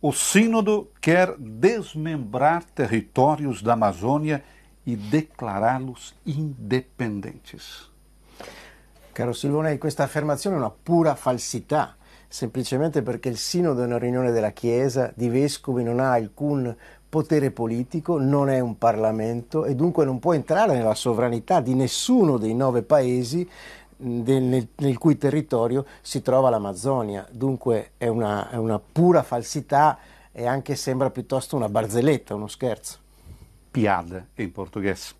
O Sínodo quer desmembrar territórios da Amazônia e declará-los independentes. Caro Silvone, questa affermazione è una pura falsità, semplicemente perché il Sinodo è una riunione della Chiesa, di vescovi, non ha alcun potere politico, non è un Parlamento e dunque non può entrare nella sovranità di nessuno dei nove paesi nel, nel, cui territorio si trova l'Amazzonia. Dunque è una, è una pura falsità e anche sembra piuttosto una barzelletta, uno scherzo. Piad in portoghese.